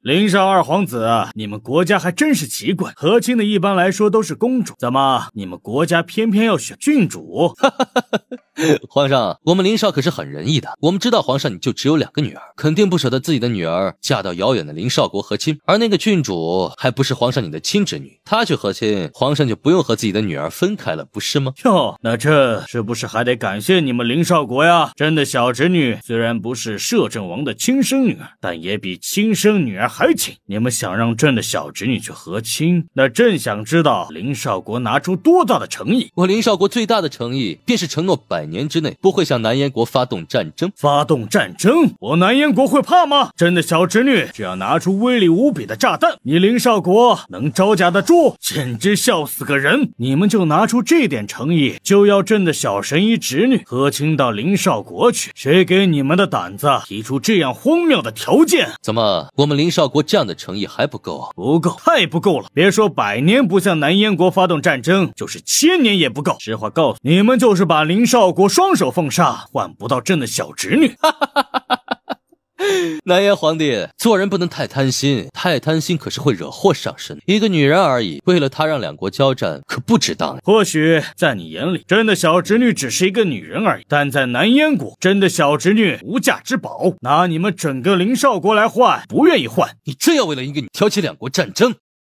林少二皇子，你们国家还真是奇怪，和亲的一般来说都是公主，怎么你们国家偏偏要选郡主？哈哈哈哈。皇上，我们林少可是很仁义的。我们知道皇上你就只有两个女儿，肯定不舍得自己的女儿嫁到遥远的林少国和亲，而那个郡主还不是皇上你的亲侄女，她去和亲，皇上就不用和自己的女儿分开了，不是吗？哟，那朕是不是还得感谢你们林少国呀？朕的小侄女虽然不是摄政王的亲生女儿，但也比亲生女儿还亲。你们想让朕的小侄女去和亲，那朕想知道林少国拿出多大的诚意？我林少国最大的诚意便是承诺百。年之内不会向南燕国发动战争，发动战争，我南燕国会怕吗？朕的小侄女只要拿出威力无比的炸弹，你林少国能招架得住？简直笑死个人！你们就拿出这点诚意，就要朕的小神医侄女和亲到林少国去？谁给你们的胆子提出这样荒谬的条件？怎么，我们林少国这样的诚意还不够？不够，太不够了！别说百年不向南燕国发动战争，就是千年也不够。实话告诉你们，就是把林少。我双手奉上，换不到朕的小侄女。南燕皇帝做人不能太贪心，太贪心可是会惹祸上身。一个女人而已，为了她让两国交战，可不值当。或许在你眼里，朕的小侄女只是一个女人而已，但在南燕国，朕的小侄女无价之宝，拿你们整个林少国来换，不愿意换，你真要为了一个女挑起两国战争？